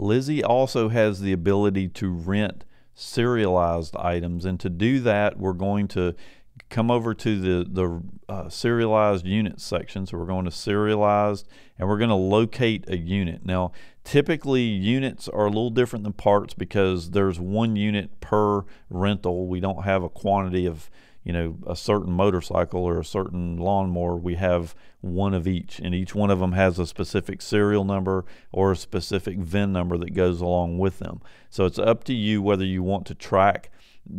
Lizzie also has the ability to rent serialized items. And to do that, we're going to come over to the, the uh, serialized unit section. So we're going to serialized and we're going to locate a unit. Now, typically units are a little different than parts because there's one unit per rental. We don't have a quantity of, you know, a certain motorcycle or a certain lawnmower. We have one of each and each one of them has a specific serial number or a specific VIN number that goes along with them. So it's up to you whether you want to track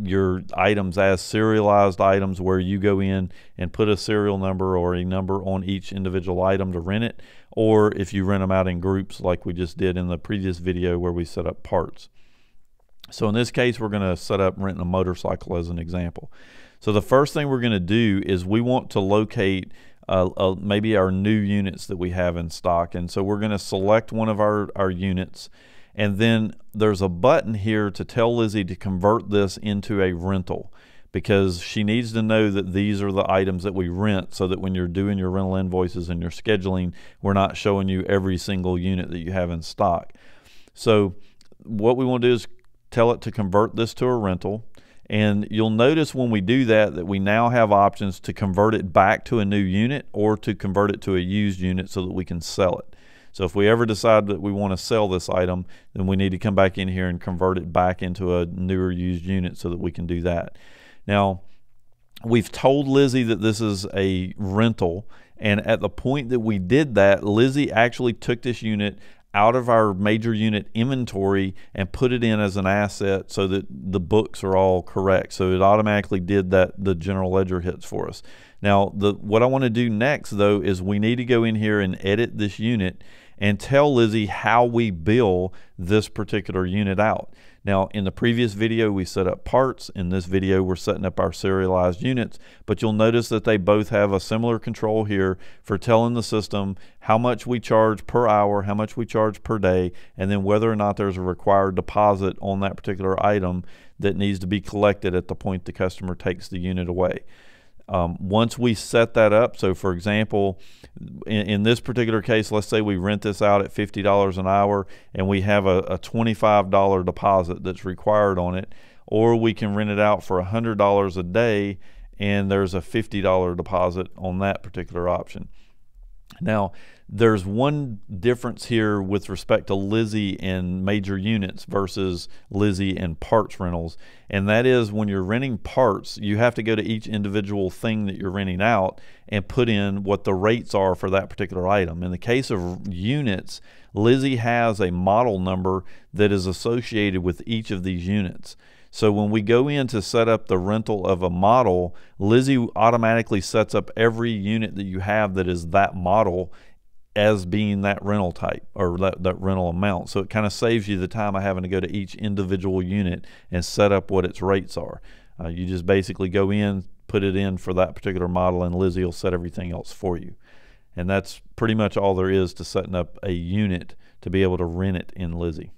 your items as serialized items where you go in and put a serial number or a number on each individual item to rent it, or if you rent them out in groups like we just did in the previous video where we set up parts. So in this case, we're going to set up renting a motorcycle as an example. So the first thing we're going to do is we want to locate uh, uh, maybe our new units that we have in stock. And so we're going to select one of our, our units and then there's a button here to tell Lizzie to convert this into a rental because she needs to know that these are the items that we rent so that when you're doing your rental invoices and your scheduling, we're not showing you every single unit that you have in stock. So, what we want to do is tell it to convert this to a rental. And you'll notice when we do that that we now have options to convert it back to a new unit or to convert it to a used unit so that we can sell it. So if we ever decide that we want to sell this item, then we need to come back in here and convert it back into a newer used unit so that we can do that. Now, we've told Lizzie that this is a rental. And at the point that we did that, Lizzie actually took this unit out of our major unit inventory and put it in as an asset so that the books are all correct. So it automatically did that the general ledger hits for us. Now the what I want to do next though is we need to go in here and edit this unit and tell Lizzie how we bill this particular unit out. Now, in the previous video, we set up parts. In this video, we're setting up our serialized units, but you'll notice that they both have a similar control here for telling the system how much we charge per hour, how much we charge per day, and then whether or not there's a required deposit on that particular item that needs to be collected at the point the customer takes the unit away. Um, once we set that up, so for example, in, in, this particular case, let's say we rent this out at $50 an hour and we have a, a $25 deposit that's required on it, or we can rent it out for $100 a day and there's a $50 deposit on that particular option. Now, there's one difference here with respect to Lizzie and major units versus Lizzie and parts rentals, and that is when you're renting parts, you have to go to each individual thing that you're renting out and put in what the rates are for that particular item. In the case of units, Lizzie has a model number that is associated with each of these units. So when we go in to set up the rental of a model, Lizzie automatically sets up every unit that you have that is that model as being that rental type or that, that rental amount. So it kind of saves you the time of having to go to each individual unit and set up what its rates are. Uh, you just basically go in, put it in for that particular model, and Lizzie will set everything else for you. And that's pretty much all there is to setting up a unit to be able to rent it in Lizzie.